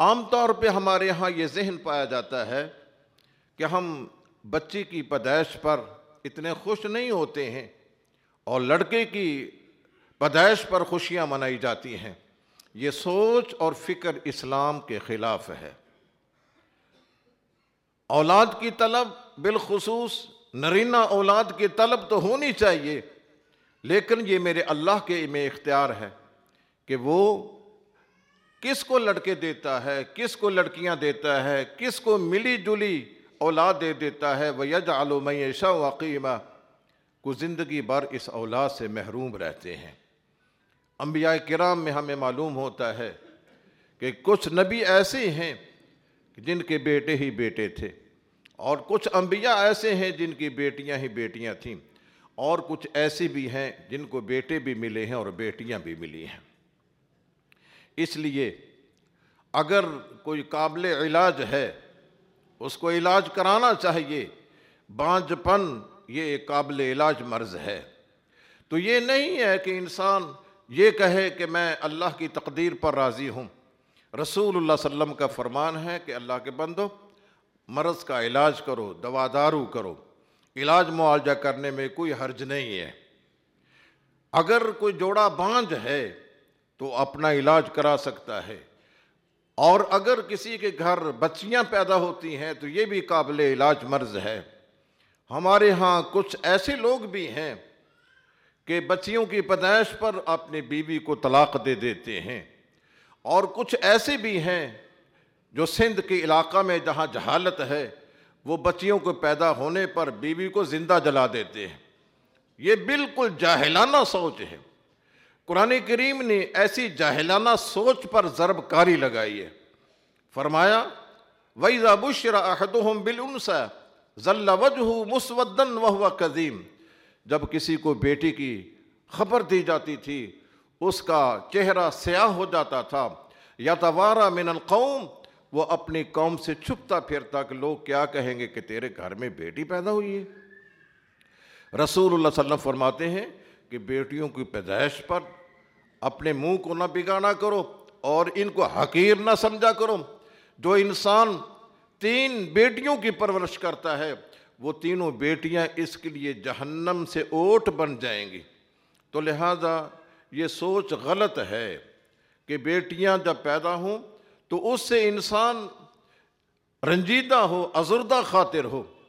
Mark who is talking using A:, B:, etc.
A: आमतौर पे हमारे यहाँ ये जहन पाया जाता है कि हम बच्चे की पैदाइश पर इतने खुश नहीं होते हैं और लड़के की पैदाइश पर खुशियाँ मनाई जाती हैं ये सोच और फिक्र इस्लाम के ख़िलाफ़ है औलाद की तलब बिलखसूस नरीना औलाद की तलब तो होनी चाहिए लेकिन ये मेरे अल्लाह के में इख्तियार है कि वो किसको लड़के देता है किसको लड़कियां देता है किसको मिली जुली औलाद दे देता है वयज आलोमयशा वकीमा को ज़िंदगी भर इस औलाद से महरूम रहते हैं अम्बिया कराम में हमें मालूम होता है कि कुछ नबी ऐसे हैं जिनके बेटे ही बेटे थे और कुछ अम्बिया ऐसे हैं जिनकी बेटियां ही बेटियां थीं और कुछ ऐसे भी हैं जिनको बेटे भी मिले हैं और बेटियां भी मिली हैं इसलिए अगर कोई काबिल इलाज है उसको इलाज कराना चाहिए बांझपन ये एक काबिल इलाज मर्ज़ है तो ये नहीं है कि इंसान ये कहे कि मैं अल्लाह की तकदीर पर राज़ी हूँ रसूल वसम का फरमान है कि अल्लाह के बंदो मर्ज़ का इलाज करो दवा दारू करो इलाज मुआवजा करने में कोई हर्ज नहीं है अगर कोई जोड़ा बांझ है तो अपना इलाज करा सकता है और अगर किसी के घर बच्चियां पैदा होती हैं तो ये भी काबिल इलाज मर्ज है हमारे यहाँ कुछ ऐसे लोग भी हैं कि बच्चियों की पैदाइश पर अपनी बीवी को तलाक दे देते हैं और कुछ ऐसे भी हैं जो सिंध के इलाका में जहाँ जहालत है वो बच्चियों को पैदा होने पर बीवी को ज़िंदा जला देते हैं ये बिल्कुल जाहिलाना सोच है कुरान करीम ने ऐसी जाहलाना सोच पर ज़रबकारी लगाई है फरमाया वही ज़ाबुशर बिलसा जल्ला वजह मुसवदन वह कदीम जब किसी को बेटी की खबर दी जाती थी उसका चेहरा स्याह हो जाता था या तवारा मिनल कौम वो अपनी कौम से छुपता फिरता कि लोग क्या कहेंगे कि तेरे घर में बेटी पैदा हुई है रसूल सल्लम फरमाते हैं कि बेटियों की पैदाइश पर अपने मुंह को ना बिगाड़ा करो और इनको हकीर ना समझा करो जो इंसान तीन बेटियों की परवरिश करता है वो तीनों बेटियां इसके लिए जहन्नम से ओट बन जाएंगी तो लिहाजा ये सोच गलत है कि बेटियां जब पैदा हों तो उससे इंसान रंजीदा हो अजुर्दा खातिर हो